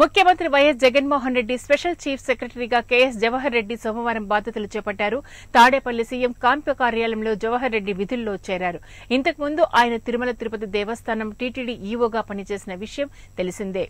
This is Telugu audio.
ముఖ్యమంత్రి వైఎస్ జగన్మోహన్ రెడ్డి స్పెషల్ చీఫ్ సెక్రటరీగా కెఎస్ జవహర్ రెడ్డి సోమవారం బాధ్యతలు చేపట్టారు తాడేపల్లి సీఎం కాన్పు కార్యాలయంలో జవహర్ రెడ్డి విధుల్లో చేరారు ఇంతకుముందు ఆయన తిరుమల తిరుపతి దేవస్థానం టీటీడీ ఈవోగా పనిచేసిన విషయం తెలిసిందే